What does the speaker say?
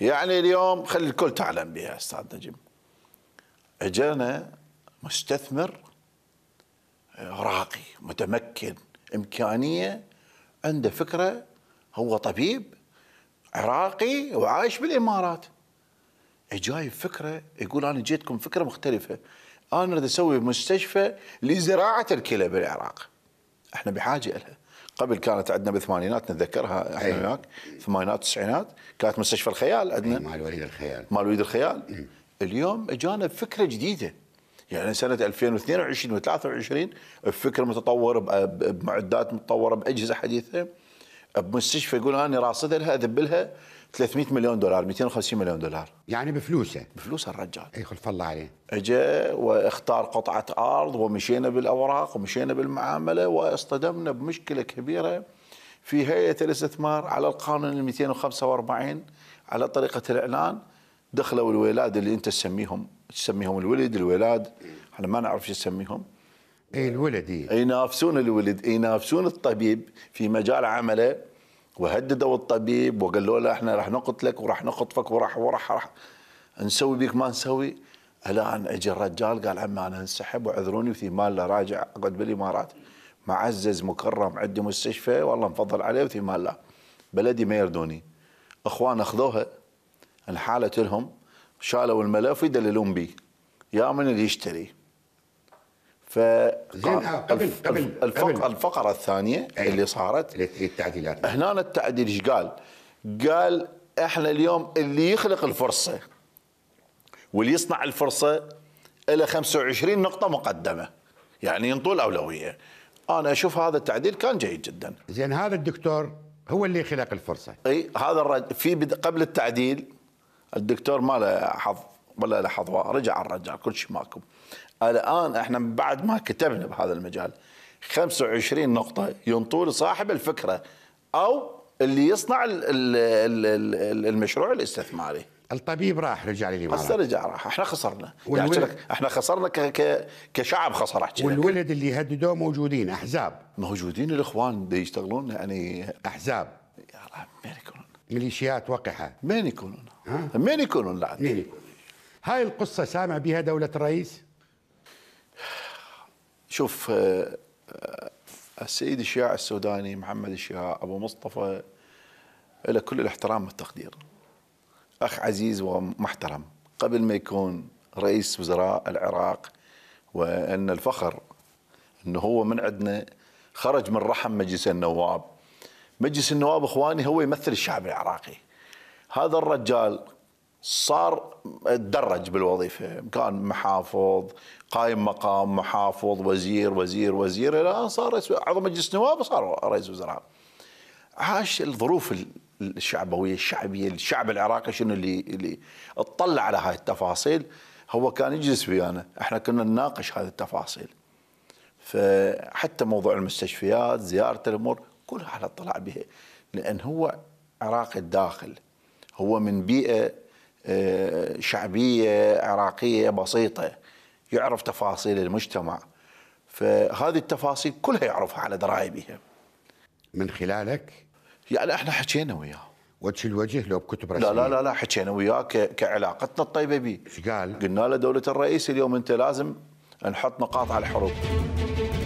يعني اليوم خلي الكل تعلم بها استاذ نجم اجانا مستثمر راقي متمكن امكانيه عنده فكره هو طبيب عراقي وعايش بالامارات اجاي فكره يقول انا جيتكم فكره مختلفه انا اريد اسوي مستشفى لزراعه الكلى بالعراق احنا بحاجه لها قبل كانت عندنا بالثمانينات نتذكرها احنا إيه. هناك ثمانينات التسعينات كانت مستشفى الخيال عندنا إيه، مال وليد الخيال مال وليد الخيال إيه. اليوم اجانا بفكره جديده يعني سنه 2022 و23 بفكر متطور بمعدات متطوره باجهزه حديثه بمستشفى يقول انا راصدها لها اذبلها 300 مليون دولار 250 مليون دولار يعني بفلوسه بفلوس الرجال اي خلف الله عليه اجى واختار قطعه ارض ومشينا بالاوراق ومشينا بالمعامله واصطدمنا بمشكله كبيره في هيئه الاستثمار على القانون ال 245 على طريقه الاعلان دخلوا الولاد اللي انت تسميهم تسميهم الولد الولاد احنا ما نعرف شو نسميهم اي الولد ينافسون الولد ينافسون الطبيب في مجال عمله وهددوا الطبيب وقالوا له احنا راح نقتلك وراح نخطفك وراح وراح راح نسوي بيك ما نسوي الان اجى الرجال قال عم انا انسحب واعذروني وثي مال راجع اقعد بالامارات معزز مكرم عندي مستشفى والله مفضل عليه وفي مال لا بلدي ما يردوني اخوان اخذوها انحالت لهم شالوا الملف ويدللون بي يا من اللي يشتري ف قبل قبل الفقره, قبل. الفقرة الثانيه أيه. اللي صارت التعديلات هنا التعديل ايش قال؟ قال احنا اليوم اللي يخلق الفرصه واللي يصنع الفرصه له 25 نقطه مقدمه يعني ينطول اولويه انا اشوف هذا التعديل كان جيد جدا زين هذا الدكتور هو اللي خلق الفرصه اي هذا الرجل في قبل التعديل الدكتور ما له حظ ولا لحظة رجع الرجال كل شيء ماكو الآن احنا بعد ما كتبنا بهذا المجال 25 نقطة ينطول صاحب الفكرة أو اللي يصنع الـ الـ الـ المشروع الاستثماري الطبيب راح رجع للامارات هسه رجع راح احنا خسرنا يعني والولد... يعني احنا خسرنا ك... ك... كشعب خسر احكي والولد اللي هددوه موجودين احزاب موجودين الاخوان اللي يشتغلون يعني احزاب يا رب مين يكونون ميليشيات وقحه مين يكونون؟ ها؟ مين يكونون لا مين يكونون؟ هاي القصة سامع بها دولة الرئيس شوف آه، آه، السيد الشياع السوداني محمد الشياع أبو مصطفى له كل الاحترام والتقدير أخ عزيز ومحترم قبل ما يكون رئيس وزراء العراق وأن الفخر أنه هو من عندنا خرج من رحم مجلس النواب مجلس النواب اخواني هو يمثل الشعب العراقي هذا الرجال صار تدرج بالوظيفه كان محافظ قائم مقام محافظ وزير وزير وزير الى صار رئيس عضو مجلس نواب وصار رئيس وزراء عاش الظروف الشعبويه الشعبيه الشعب العراقي شنو اللي اللي اطلع على هاي التفاصيل هو كان يجلس ويانا احنا كنا نناقش هذه التفاصيل فحتى موضوع المستشفيات زياره الامور كلها على اطلاع بها لان هو عراقي الداخل هو من بيئه آه، شعبيه عراقيه بسيطه يعرف تفاصيل المجتمع فهذه التفاصيل كلها يعرفها على درايه بها من خلالك؟ يعني احنا حكينا وياه وجه الوجه لو بكتب رسميه لا لا لا, لا حكينا وياه كعلاقتنا الطيبه به ايش قال؟ قلنا له دوله الرئيس اليوم انت لازم نحط نقاط على الحروب